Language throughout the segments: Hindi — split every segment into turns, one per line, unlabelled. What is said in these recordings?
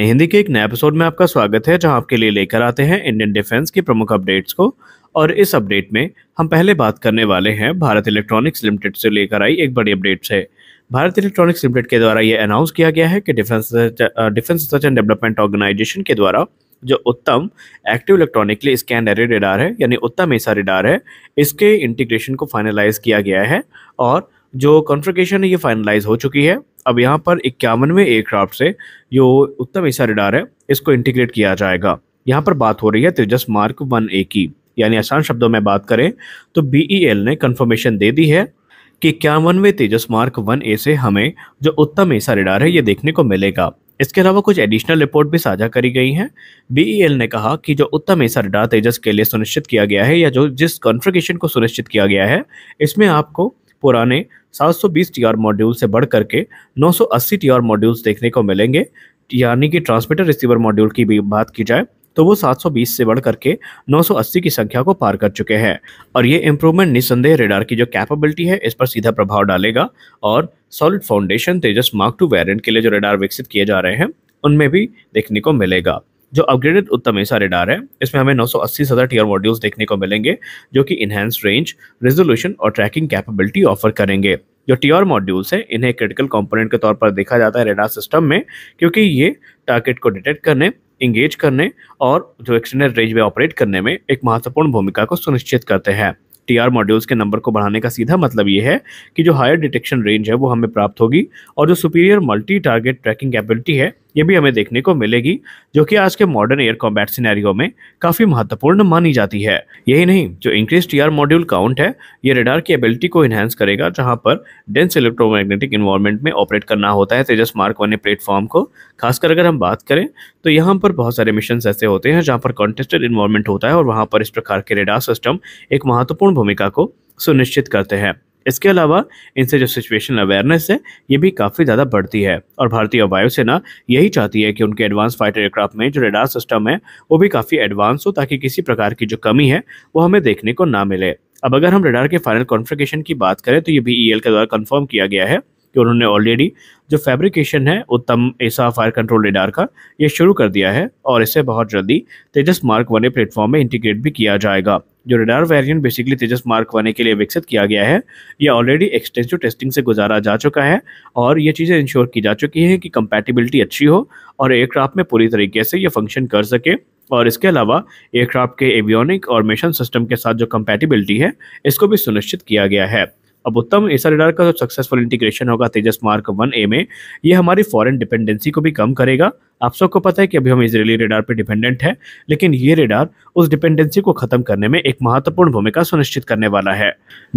हिंदी के एक नए एपिसोड में आपका स्वागत है जहां आपके लिए लेकर आते हैं इंडियन डिफेंस की प्रमुख अपडेट्स को और इस अपडेट में हम पहले बात करने वाले हैं भारत इलेक्ट्रॉनिक्स लिमिटेड से लेकर आई एक बड़ी अपडेट से भारत इलेक्ट्रॉनिक्स लिमिटेड के द्वारा ये अनाउंस किया गया है कि defence defence research and development organisation के द्वारा जो Uttam active electronically scan array radar है यानी उत्तम ऐसा रेडार है इसके इंटीग्रेशन को फाइनलाइज किया गया है और जो कॉन्फ्रिकेशन है ये फाइनलाइज हो चुकी है अब यहाँ पर इक्यावनवे एयरक्राफ्ट से जो उत्तम ईसा रिडार है इसको इंटीग्रेट किया जाएगा यहाँ पर बात हो रही है तेजस मार्क वन ए की यानी आसान शब्दों में बात करें तो बी e ने कन्फर्मेशन दे दी है कि इक्यावनवे तेजस मार्क वन ए से हमें जो उत्तम ईसा रिडार है ये देखने को मिलेगा इसके अलावा कुछ एडिशनल रिपोर्ट भी साझा करी गई हैं बी e ने कहा कि जो उत्तम ऐसा रिडार तेजस के लिए सुनिश्चित किया गया है या जो जिस कॉन्फ्रिकेशन को सुनिश्चित किया गया है इसमें आपको पुराने 720 टीआर मॉड्यूल से बढ़ करके 980 टीआर मॉड्यूल्स देखने को मिलेंगे यानी कि ट्रांसमीटर रिसीवर मॉड्यूल की भी बात की जाए तो वो 720 से बढ़ करके 980 की संख्या को पार कर चुके हैं और ये इम्प्रूवमेंट निस्संदेह रेडार की जो कैपेबिलिटी है इस पर सीधा प्रभाव डालेगा और solid foundation Tejas mark two variant के लिए जो रेडार विकसित किए जा रहे हैं उनमें भी देखने को मिलेगा जो अपग्रेडेड उत्तम एसा रेडार है इसमें हमें अस्सी हजार टीयर मॉड्यूल्स देखने को मिलेंगे जो कि इन्हेंस रेंज रेजोल्यूशन और ट्रैकिंग कैपेबिलिटी ऑफर करेंगे जो टीआर मॉड्यूल्स हैं इन्हें क्रिटिकल कंपोनेंट के तौर पर देखा जाता है रेडार सिस्टम में क्योंकि ये टारगेट को डिटेक्ट करने इंगेज करने और जो एक्सटेंडेड रेंज में ऑपरेट करने में एक महत्वपूर्ण भूमिका को सुनिश्चित करते हैं टी आर मॉड्यूल्स के नंबर को बढ़ाने का सीधा मतलब ये है कि जो हायर डिटेक्शन रेंज है वो हमें प्राप्त होगी और जो superior multi target tracking capability है ये भी हमें देखने को मिलेगी जो कि आज के मॉडर्न एयर कॉम्बैट सिनेरियो में काफी महत्वपूर्ण मानी जाती है यही नहीं जो इंक्रीज टीआर मॉड्यूल काउंट है ये रेडार की एबिलिटी को इन्हेंस करेगा जहां पर डेंस इलेक्ट्रोमैग्नेटिक इन्वायरमेंट में ऑपरेट करना होता है तेजस मार्क वन प्लेटफॉर्म को खासकर अगर हम बात करें तो यहाँ पर बहुत सारे मिशन ऐसे होते हैं जहाँ पर कॉन्टेस्टेड इन्वायरमेंट होता है और वहाँ पर इस प्रकार के रेडार सिस्टम एक महत्वपूर्ण भूमिका को सुनिश्चित करते हैं इसके अलावा इनसे जो सिचुएशन अवेयरनेस है ये भी काफ़ी ज़्यादा बढ़ती है और भारतीय वायुसेना यही चाहती है कि उनके एडवांस फाइटर एयरक्राफ्ट में जो रेडार सिस्टम है वो भी काफ़ी एडवांस हो ताकि किसी प्रकार की जो कमी है वो हमें देखने को ना मिले अब अगर हम रेडार के फाइनल कॉन्फ़िगरेशन की बात करें तो ये भी ई e के द्वारा कन्फर्म किया गया है कि उन्होंने ऑलरेडी जो फैब्रिकेशन है उत्तम ऐसा फायर कंट्रोल रेडार का ये शुरू कर दिया है और इसे बहुत जल्दी तेजस मार्क वाले प्लेटफॉर्म में इंटीग्रेट भी किया जाएगा जो radar variant basically Tejas mark वाने के लिए विकसित किया गया है ये ऑलरेडी एक्सटेंसिव टेस्टिंग से गुजारा जा चुका है और ये चीज़ें इंश्योर की जा चुकी हैं कि कंपेटिबिलिटी अच्छी हो और एयरक्राफ्ट में पूरी तरीके से ये फंक्शन कर सके और इसके अलावा एयरक्राफ्ट के एवियोनिक और मिशन सिस्टम के साथ जो कंपेटिबिलिटी है इसको भी सुनिश्चित किया गया है अब उत्तम एसआर रडार का सक्सेसफुल इंटीग्रेशन होगा तेजस मार्क वन ए में यह हमारी फॉरेन डिपेंडेंसी को भी कम करेगा आप सबको पता है कि अभी हम इसराइली रेडार पर डिपेंडेंट है लेकिन ये रेडार उस डिपेंडेंसी को खत्म करने में एक महत्वपूर्ण भूमिका सुनिश्चित करने वाला है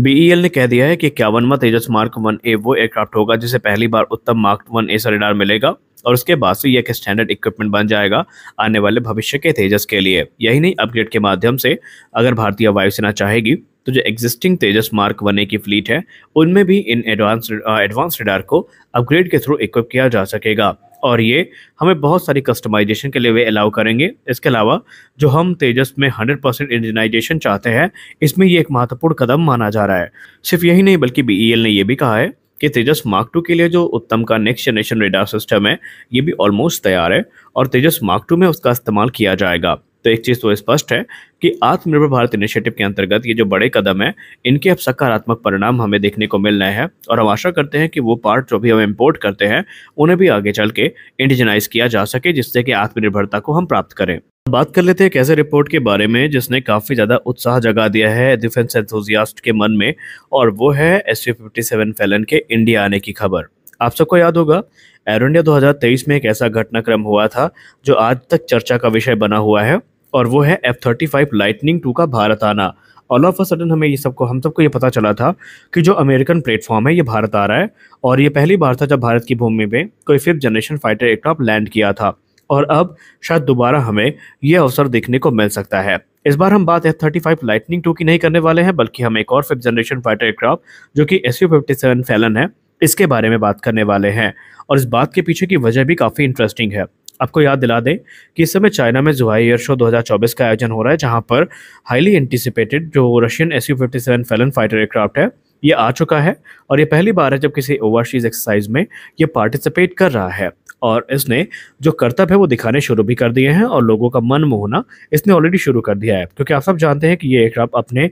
बीईएल e ने कह दिया है कि इक्यावनवा तेजस मार्क वन ए वो एयरक्राफ्ट होगा जिसे पहली बार उत्तम मार्क वन ए रेडार मिलेगा और उसके बाद से यह एक स्टैंडर्ड इक्विपमेंट बन जाएगा आने वाले भविष्य के तेजस के लिए यही नहीं अपग्रेड के माध्यम से अगर भारतीय वायुसेना चाहेगी तो जो एग्जिस्टिंग तेजस मार्क वन की फ्लीट है उनमें भी इन एडवांस एडवांस रेडार को अपग्रेड के थ्रू इक्विप किया जा सकेगा और ये हमें बहुत सारी कस्टमाइजेशन के लिए वे अलाउ करेंगे इसके अलावा जो हम तेजस में 100 परसेंट इंजनाइजेशन चाहते हैं इसमें ये एक महत्वपूर्ण कदम माना जा रहा है सिर्फ यही नहीं बल्कि बी e ने यह भी कहा है कि तेजस मार्क टू के लिए जो उत्तम का नेक्स्ट जनरेशन रेडार सिस्टम है ये भी ऑलमोस्ट तैयार है और तेजस मार्क टू में उसका इस्तेमाल किया जाएगा तो एक चीज़ तो स्पष्ट है कि आत्मनिर्भर भारत इनिशिएटिव के अंतर्गत ये जो बड़े कदम हैं इनके अब सकारात्मक परिणाम हमें देखने को मिल रहे हैं और हम आशा करते हैं कि वो पार्ट जो भी हम इम्पोर्ट करते हैं उन्हें भी आगे चल के इंडिजनाइज किया जा सके जिससे कि आत्मनिर्भरता को हम प्राप्त करें बात कर लेते हैं एक ऐसे रिपोर्ट के बारे में जिसने काफ़ी ज़्यादा उत्साह जगा दिया है डिफेंस एंथोजियास्ट के मन में और वो है S U fifty seven Felon के इंडिया आने की खबर आप सबको याद होगा एयर इंडिया तेईस में एक ऐसा घटनाक्रम हुआ था जो आज तक चर्चा का विषय बना हुआ है और वो है F thirty five lightning two का भारत आना ऑल ऑफ अ सडन हमें ये सबको हम सबको ये पता चला था कि जो अमेरिकन प्लेटफॉर्म है ये भारत आ रहा है और ये पहली बार था जब भारत की भूमि में कोई fifth generation fighter aircraft land किया था और अब शायद दोबारा हमें यह अवसर देखने को मिल सकता है इस बार हम बात F thirty five lightning two की नहीं करने वाले हैं बल्कि हम एक और फिफ्थ जनरेशन फाइटर एयरक्राफ्ट जो कि S U fifty seven Felon है इसके बारे में बात करने वाले हैं और इस बात के पीछे की वजह भी काफ़ी इंटरेस्टिंग है आपको याद दिला दें कि इस समय चाइना में जुहाई एयर शो 2024 का आयोजन हो रहा है जहां पर हाईली एंटिसिपेटेड जो Russian S U fifty seven Felon fighter aircraft है ये आ चुका है और ये पहली बार है जब किसी ओवरसीज एक्सरसाइज में ये पार्टिसिपेट कर रहा है और इसने जो कर्तव्य है वो दिखाने शुरू भी कर दिए हैं और लोगों का मन मोहना इसने ऑलरेडी शुरू कर दिया है क्योंकि आप सब जानते हैं कि ये एयरक्राफ्ट अपने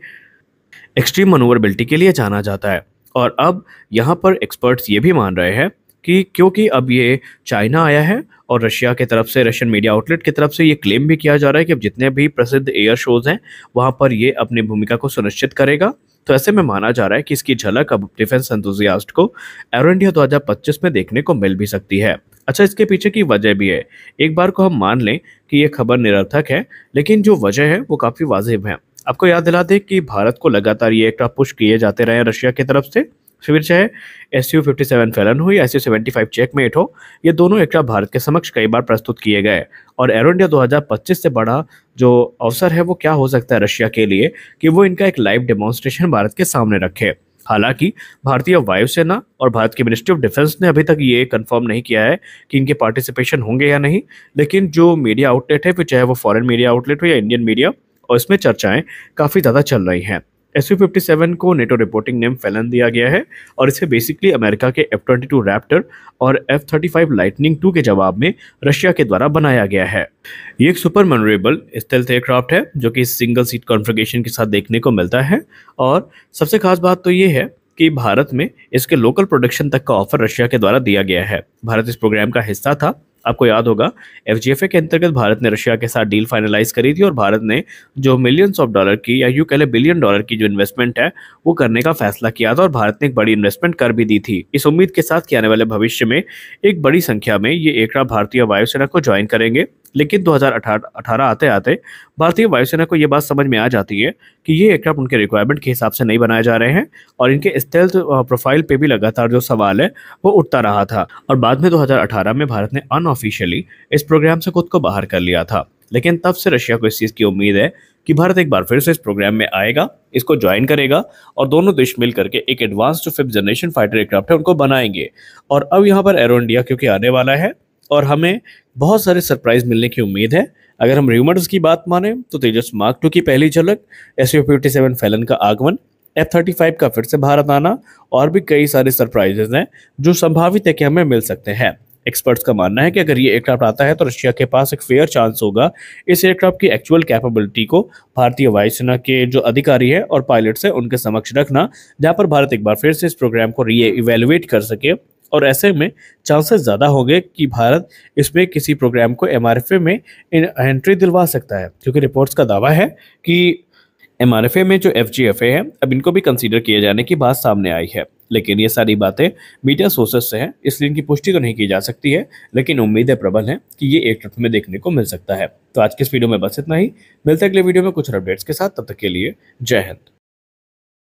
एक्सट्रीम मनोवरबिलिटी के लिए जाना जाता है और अब यहाँ पर एक्सपर्ट्स ये भी मान रहे हैं कि क्योंकि अब ये चाइना आया है और रशिया के तरफ से रशियन मीडिया आउटलेट की तरफ से ये क्लेम भी किया जा रहा है कि अब जितने भी प्रसिद्ध एयर शोज़ हैं वहाँ पर ये अपनी भूमिका को सुनिश्चित करेगा तो ऐसे में माना जा रहा है कि इसकी झलक अब डिफेंस एंथुजियास्ट को एयर इंडिया दो में देखने को मिल भी सकती है अच्छा इसके पीछे की वजह भी है एक बार को हम मान लें कि ये खबर निरर्थक है लेकिन जो वजह है वो काफ़ी वाजिब है आपको याद दिला दें कि भारत को लगातार ये एक पुश किए जाते रहे रशिया की तरफ से फिर चाहे S U fifty seven Felon हो या S U seventy five mate हो ये दोनों एक्ट्रा भारत के समक्ष कई बार प्रस्तुत किए गए और एयर इंडिया दो हज़ार पच्चीस से बड़ा जो अवसर है वो क्या हो सकता है रशिया के लिए कि वो इनका एक लाइव डेमोन्स्ट्रेशन भारत के सामने रखे हालांकि भारतीय वायुसेना और भारत की मिनिस्ट्री ऑफ डिफेंस ने अभी तक ये कंफर्म नहीं किया है कि इनके पार्टिसिपेशन होंगे या नहीं लेकिन जो मीडिया आउटलेट है फिर चाहे वो फॉरेन मीडिया आउटलेट हो या इंडियन मीडिया और इसमें चर्चाएं काफ़ी ज़्यादा चल रही हैं एस यू फिफ्टी सेवन को नेटो रिपोर्टिंग नेम फैलन दिया गया है और इसे बेसिकली अमेरिका के एफ ट्वेंटी टू रैप्टर और F thirty five lightning two के जवाब में रशिया के द्वारा बनाया गया है ये एक सुपर मनरेबल स्टेल्थ एयरक्राफ्ट है जो कि सिंगल सीट कॉन्फ़िगरेशन के साथ देखने को मिलता है और सबसे खास बात तो ये है कि भारत में इसके लोकल प्रोडक्शन तक का ऑफर रशिया के द्वारा दिया गया है भारत इस प्रोग्राम का हिस्सा था आपको याद होगा एफ के अंतर्गत भारत ने रशिया के साथ डील फाइनलाइज करी थी और भारत ने जो मिलियंस ऑफ डॉलर की या यू कहले बिलियन डॉलर की जो इन्वेस्टमेंट है वो करने का फैसला किया था और भारत ने एक बड़ी इन्वेस्टमेंट कर भी दी थी इस उम्मीद के साथ कि आने वाले भविष्य में एक बड़ी संख्या में ये एकड़ा भारतीय वायुसेना को ज्वाइन करेंगे लेकिन दो अठारह आते आते भारतीय वायुसेना को ये बात समझ में आ जाती है कि ये एयरक्राफ्ट उनके रिक्वायरमेंट के हिसाब से नहीं बनाए जा रहे हैं और इनके स्टेल्थ प्रोफाइल पे भी लगातार जो सवाल है वो उठता रहा था और बाद में 2018 में भारत ने अनऑफिशियली इस प्रोग्राम से खुद को बाहर कर लिया था लेकिन तब से रशिया को इस चीज़ की उम्मीद है कि भारत एक बार फिर से इस प्रोग्राम में आएगा इसको ज्वाइन करेगा और दोनों देश मिल करके एक एडवांस जो फिफ्थ जनरेशन फाइटर एयरक्राफ्ट है उनको बनाएंगे और अब यहाँ पर एरो इंडिया क्योंकि आने वाला है और हमें बहुत सारे सरप्राइज मिलने की उम्मीद है अगर हम र्यूमर्स की बात माने तो तेजस मार्क टू की पहली झलक S U fifty seven Felon का आगमन एफ थर्टी फाइव का फिर से भारत आना और भी कई सारे सरप्राइजेज हैं जो संभावित है कि हमें मिल सकते हैं एक्सपर्ट्स का मानना है कि अगर ये एयरक्राफ्ट आता है तो रशिया के पास एक फेयर चांस होगा इस एयरक्राफ्ट की एक्चुअल कैपेबिलिटी को भारतीय वायुसेना के जो अधिकारी है और पायलट्स हैं उनके समक्ष रखना जहां पर भारत एक बार फिर से इस प्रोग्राम को री इवेलुएट कर सके और ऐसे में चांसेस ज़्यादा होंगे कि भारत इसमें किसी प्रोग्राम को एम में एंट्री दिलवा सकता है क्योंकि रिपोर्ट्स का दावा है कि एम में जो एफ जी है अब इनको भी कंसिडर किए जाने की बात सामने आई है लेकिन ये सारी बातें मीडिया सोर्सेस से हैं इसलिए इनकी पुष्टि तो नहीं की जा सकती है लेकिन उम्मीदें प्रबल हैं कि ये एक रथ में देखने को मिल सकता है तो आज के इस वीडियो में बस इतना ही मिलते अगले वीडियो में कुछ अपडेट्स के साथ तब तक के लिए जय हिंद